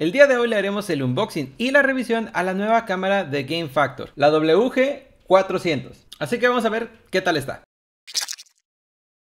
El día de hoy le haremos el unboxing y la revisión a la nueva cámara de Game Factor, la WG400. Así que vamos a ver qué tal está.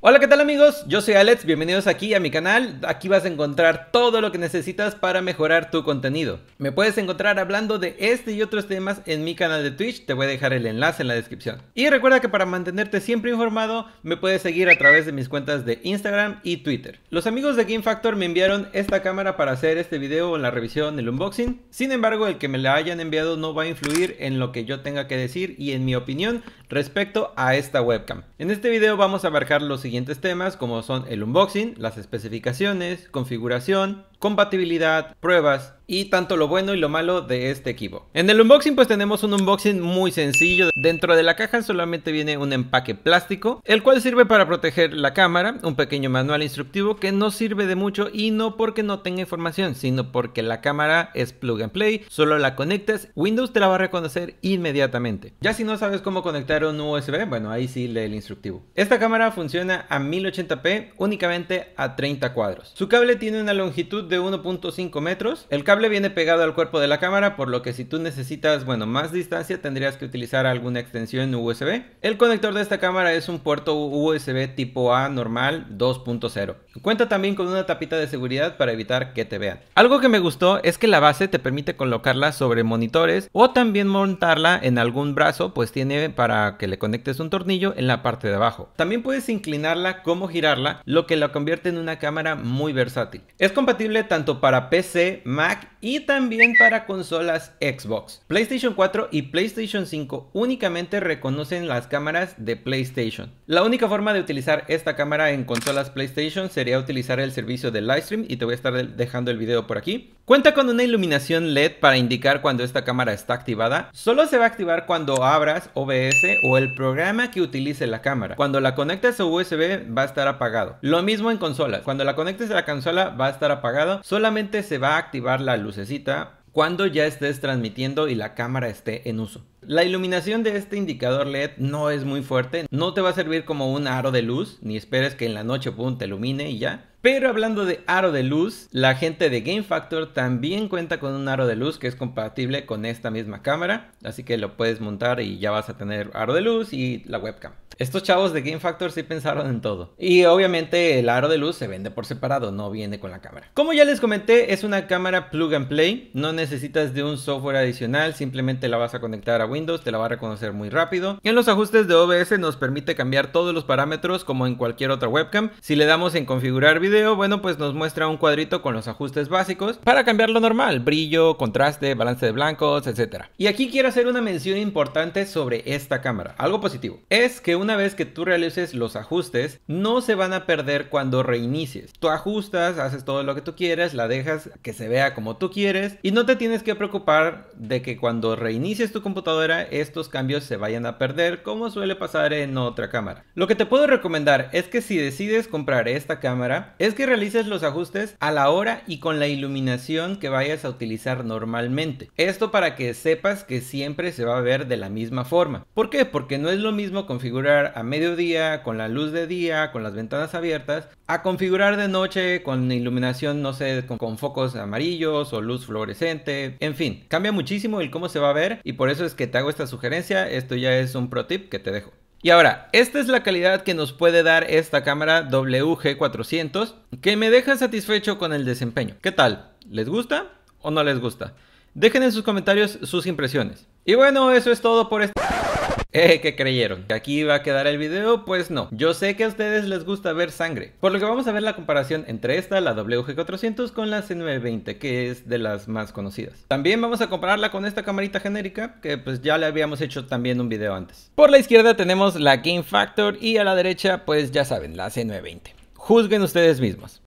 Hola, ¿qué tal amigos? Yo soy Alex, bienvenidos aquí a mi canal. Aquí vas a encontrar todo lo que necesitas para mejorar tu contenido. Me puedes encontrar hablando de este y otros temas en mi canal de Twitch, te voy a dejar el enlace en la descripción. Y recuerda que para mantenerte siempre informado, me puedes seguir a través de mis cuentas de Instagram y Twitter. Los amigos de Game Factor me enviaron esta cámara para hacer este video, la revisión, el unboxing. Sin embargo, el que me la hayan enviado no va a influir en lo que yo tenga que decir y en mi opinión respecto a esta webcam. En este video vamos a abarcar los siguientes temas como son el unboxing, las especificaciones, configuración, compatibilidad, pruebas y tanto lo bueno y lo malo de este equipo. En el unboxing pues tenemos un unboxing muy sencillo. Dentro de la caja solamente viene un empaque plástico, el cual sirve para proteger la cámara, un pequeño manual instructivo que no sirve de mucho y no porque no tenga información, sino porque la cámara es plug and play, solo la conectas, Windows te la va a reconocer inmediatamente. Ya si no sabes cómo conectar un USB, bueno ahí sí lee el instructivo. Esta cámara funciona a 1080p únicamente a 30 cuadros. Su cable tiene una longitud de 1.5 metros. El cable viene pegado al cuerpo de la cámara, por lo que si tú necesitas, bueno, más distancia, tendrías que utilizar alguna extensión USB. El conector de esta cámara es un puerto USB tipo A normal 2.0. Cuenta también con una tapita de seguridad para evitar que te vean. Algo que me gustó es que la base te permite colocarla sobre monitores o también montarla en algún brazo, pues tiene para que le conectes un tornillo en la parte de abajo. También puedes inclinarla como girarla, lo que la convierte en una cámara muy versátil. Es compatible tanto para PC, Mac y también para consolas Xbox. PlayStation 4 y PlayStation 5 únicamente reconocen las cámaras de PlayStation. La única forma de utilizar esta cámara en consolas PlayStation sería utilizar el servicio de Livestream y te voy a estar dejando el video por aquí. Cuenta con una iluminación LED para indicar cuando esta cámara está activada. Solo se va a activar cuando abras OBS o el programa que utilice la cámara. Cuando la conectes a USB va a estar apagado. Lo mismo en consolas. Cuando la conectes a la consola va a estar apagado solamente se va a activar la lucecita cuando ya estés transmitiendo y la cámara esté en uso. La iluminación de este indicador LED no es muy fuerte, no te va a servir como un aro de luz, ni esperes que en la noche te ilumine y ya. Pero hablando de aro de luz, la gente de Game Factor también cuenta con un aro de luz que es compatible con esta misma cámara, así que lo puedes montar y ya vas a tener aro de luz y la webcam. Estos chavos de Game Factor sí pensaron en todo. Y obviamente el aro de luz se vende por separado, no viene con la cámara. Como ya les comenté, es una cámara plug and play, no necesitas de un software adicional, simplemente la vas a conectar a Windows Windows te la va a reconocer muy rápido. En los ajustes de OBS nos permite cambiar todos los parámetros como en cualquier otra webcam. Si le damos en configurar video, bueno pues nos muestra un cuadrito con los ajustes básicos para cambiar lo normal, brillo, contraste, balance de blancos, etc. Y aquí quiero hacer una mención importante sobre esta cámara. Algo positivo es que una vez que tú realices los ajustes, no se van a perder cuando reinicies. Tú ajustas, haces todo lo que tú quieres, la dejas que se vea como tú quieres y no te tienes que preocupar de que cuando reinicies tu computadora estos cambios se vayan a perder como suele pasar en otra cámara. Lo que te puedo recomendar es que si decides comprar esta cámara es que realices los ajustes a la hora y con la iluminación que vayas a utilizar normalmente. Esto para que sepas que siempre se va a ver de la misma forma. ¿Por qué? Porque no es lo mismo configurar a mediodía con la luz de día, con las ventanas abiertas, a configurar de noche con iluminación, no sé, con, con focos amarillos o luz fluorescente, en fin, cambia muchísimo el cómo se va a ver y por eso es que hago esta sugerencia, esto ya es un pro tip que te dejo. Y ahora, esta es la calidad que nos puede dar esta cámara WG400 que me deja satisfecho con el desempeño. ¿Qué tal? ¿Les gusta o no les gusta? Dejen en sus comentarios sus impresiones. Y bueno, eso es todo por este... Eh, ¿qué creyeron? ¿Que aquí iba a quedar el video? Pues no. Yo sé que a ustedes les gusta ver sangre. Por lo que vamos a ver la comparación entre esta, la WG400, con la C920, que es de las más conocidas. También vamos a compararla con esta camarita genérica, que pues ya le habíamos hecho también un video antes. Por la izquierda tenemos la Game Factor y a la derecha, pues ya saben, la C920. Juzguen ustedes mismos.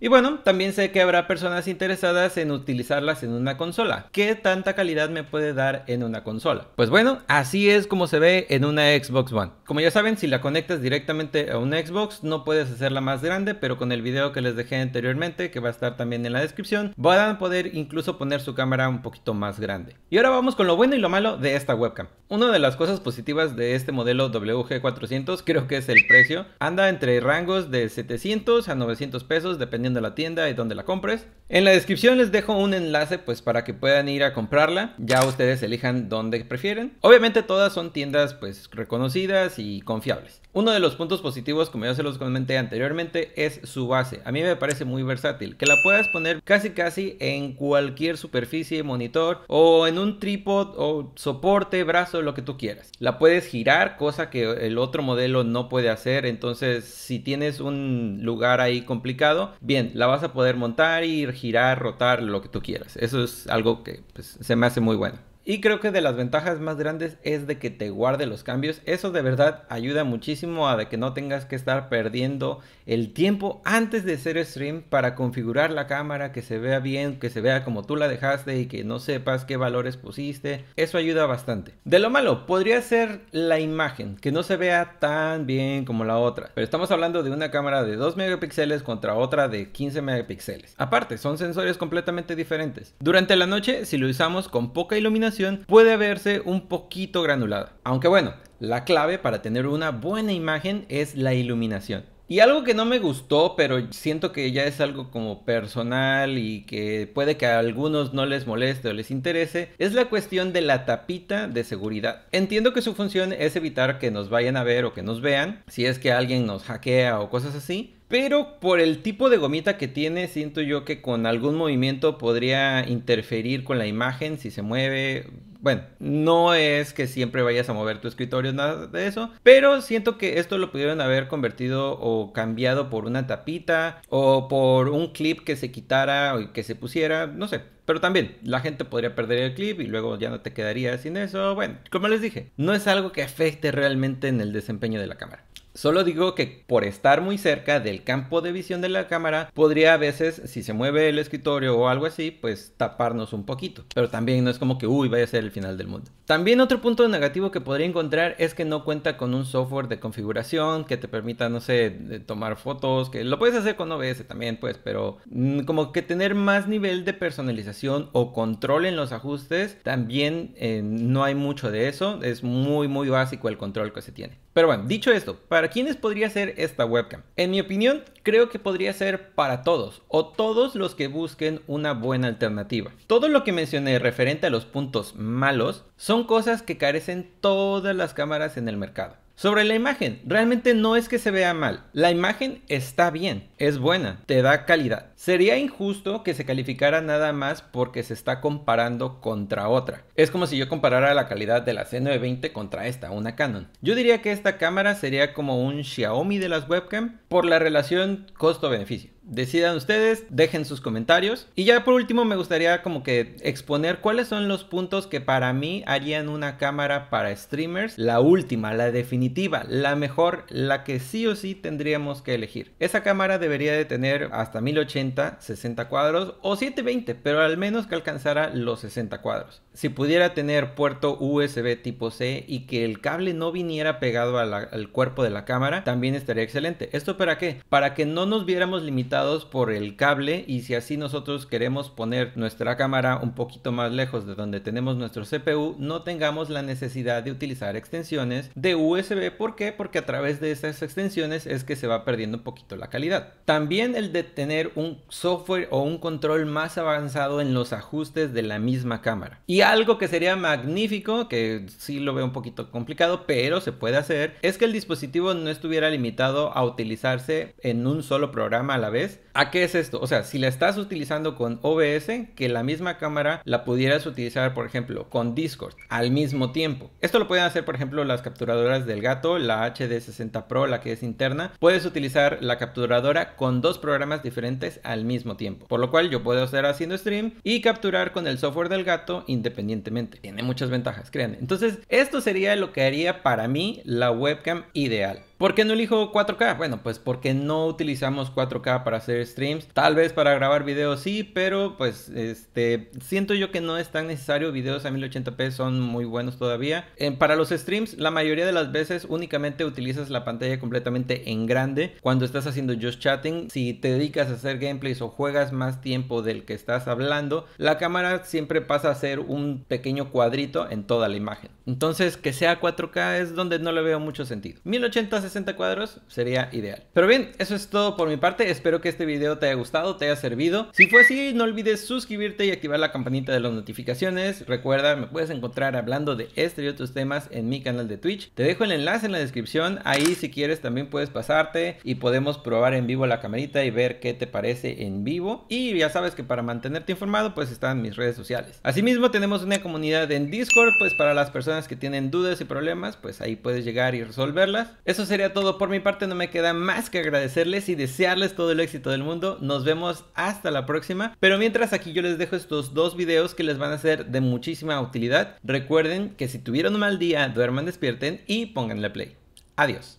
Y bueno, también sé que habrá personas interesadas en utilizarlas en una consola. ¿Qué tanta calidad me puede dar en una consola? Pues bueno, así es como se ve en una Xbox One. Como ya saben, si la conectas directamente a una Xbox, no puedes hacerla más grande, pero con el video que les dejé anteriormente, que va a estar también en la descripción, van a poder incluso poner su cámara un poquito más grande. Y ahora vamos con lo bueno y lo malo de esta webcam. Una de las cosas positivas de este modelo WG400 creo que es el precio. Anda entre rangos de 700 a 900 pesos dependiendo de la tienda y donde la compres. En la descripción les dejo un enlace pues para que puedan ir a comprarla. Ya ustedes elijan donde prefieren. Obviamente todas son tiendas pues reconocidas y confiables. Uno de los puntos positivos, como ya se los comenté anteriormente, es su base. A mí me parece muy versátil, que la puedas poner casi casi en cualquier superficie, monitor o en un trípode o soporte, brazo, lo que tú quieras. La puedes girar, cosa que el otro modelo no puede hacer. Entonces, si tienes un lugar ahí complicado, bien la vas a poder montar y girar, rotar, lo que tú quieras. Eso es algo que pues, se me hace muy bueno. Y creo que de las ventajas más grandes es de que te guarde los cambios. Eso de verdad ayuda muchísimo a que no tengas que estar perdiendo el tiempo antes de hacer stream para configurar la cámara, que se vea bien, que se vea como tú la dejaste y que no sepas qué valores pusiste. Eso ayuda bastante. De lo malo, podría ser la imagen, que no se vea tan bien como la otra. Pero estamos hablando de una cámara de 2 megapíxeles contra otra de 15 megapíxeles. Aparte, son sensores completamente diferentes. Durante la noche, si lo usamos con poca iluminación, puede verse un poquito granulada. Aunque bueno, la clave para tener una buena imagen es la iluminación. Y algo que no me gustó, pero siento que ya es algo como personal y que puede que a algunos no les moleste o les interese, es la cuestión de la tapita de seguridad. Entiendo que su función es evitar que nos vayan a ver o que nos vean, si es que alguien nos hackea o cosas así, pero por el tipo de gomita que tiene, siento yo que con algún movimiento podría interferir con la imagen si se mueve. Bueno, no es que siempre vayas a mover tu escritorio, nada de eso. Pero siento que esto lo pudieron haber convertido o cambiado por una tapita o por un clip que se quitara o que se pusiera, no sé. Pero también la gente podría perder el clip y luego ya no te quedaría sin eso. Bueno, como les dije, no es algo que afecte realmente en el desempeño de la cámara. Solo digo que por estar muy cerca del campo de visión de la cámara, podría a veces, si se mueve el escritorio o algo así, pues taparnos un poquito. Pero también no es como que, uy, vaya a ser el final del mundo. También otro punto negativo que podría encontrar es que no cuenta con un software de configuración que te permita, no sé, tomar fotos, que lo puedes hacer con OBS también, pues, pero mm, como que tener más nivel de personalización o control en los ajustes, también eh, no hay mucho de eso. Es muy, muy básico el control que se tiene. Pero bueno, dicho esto, ¿para quiénes podría ser esta webcam? En mi opinión, creo que podría ser para todos o todos los que busquen una buena alternativa. Todo lo que mencioné referente a los puntos malos son cosas que carecen todas las cámaras en el mercado. Sobre la imagen, realmente no es que se vea mal. La imagen está bien, es buena, te da calidad. Sería injusto que se calificara nada más porque se está comparando contra otra. Es como si yo comparara la calidad de la C920 contra esta, una Canon. Yo diría que esta cámara sería como un Xiaomi de las webcam por la relación costo-beneficio. Decidan ustedes, dejen sus comentarios. Y ya por último me gustaría como que exponer cuáles son los puntos que para mí harían una cámara para streamers. La última, la definitiva, la mejor, la que sí o sí tendríamos que elegir. Esa cámara debería de tener hasta 1080, 60 cuadros o 720, pero al menos que alcanzara los 60 cuadros. Si pudiera tener puerto USB tipo C y que el cable no viniera pegado al cuerpo de la cámara, también estaría excelente. ¿Esto para qué? Para que no nos viéramos limitados por el cable y si así nosotros queremos poner nuestra cámara un poquito más lejos de donde tenemos nuestro CPU, no tengamos la necesidad de utilizar extensiones de USB. ¿Por qué? Porque a través de esas extensiones es que se va perdiendo un poquito la calidad. También el de tener un software o un control más avanzado en los ajustes de la misma cámara. Y algo que sería magnífico, que sí lo veo un poquito complicado, pero se puede hacer, es que el dispositivo no estuviera limitado a utilizarse en un solo programa a la vez ¿a qué es esto? O sea, si la estás utilizando con OBS, que la misma cámara la pudieras utilizar, por ejemplo, con Discord al mismo tiempo. Esto lo pueden hacer, por ejemplo, las capturadoras del gato, la HD60 Pro, la que es interna. Puedes utilizar la capturadora con dos programas diferentes al mismo tiempo. Por lo cual yo puedo estar haciendo stream y capturar con el software del gato independientemente. Tiene muchas ventajas, créanme. Entonces, esto sería lo que haría para mí la webcam ideal. ¿Por qué no elijo 4K? Bueno, pues porque no utilizamos 4K para hacer streams. Tal vez para grabar videos sí, pero pues este siento yo que no es tan necesario. Videos a 1080p son muy buenos todavía. para los streams, la mayoría de las veces únicamente utilizas la pantalla completamente en grande cuando estás haciendo just chatting. Si te dedicas a hacer gameplays o juegas más tiempo del que estás hablando, la cámara siempre pasa a ser un pequeño cuadrito en toda la imagen. Entonces, que sea 4K es donde no le veo mucho sentido. 1080 60 cuadros sería ideal. Pero bien, eso es todo por mi parte. Espero que este video te haya gustado, te haya servido. Si fue así, no olvides suscribirte y activar la campanita de las notificaciones. Recuerda, me puedes encontrar hablando de este y otros temas en mi canal de Twitch. Te dejo el enlace en la descripción. Ahí si quieres también puedes pasarte y podemos probar en vivo la camarita y ver qué te parece en vivo. Y ya sabes que para mantenerte informado pues están mis redes sociales. Asimismo tenemos una comunidad en Discord pues para las personas que tienen dudas y problemas pues ahí puedes llegar y resolverlas. Eso sería sería todo por mi parte, no me queda más que agradecerles y desearles todo el éxito del mundo. Nos vemos hasta la próxima. Pero mientras aquí yo les dejo estos dos videos que les van a ser de muchísima utilidad. Recuerden que si tuvieron un mal día, duerman, despierten y pónganle play. Adiós.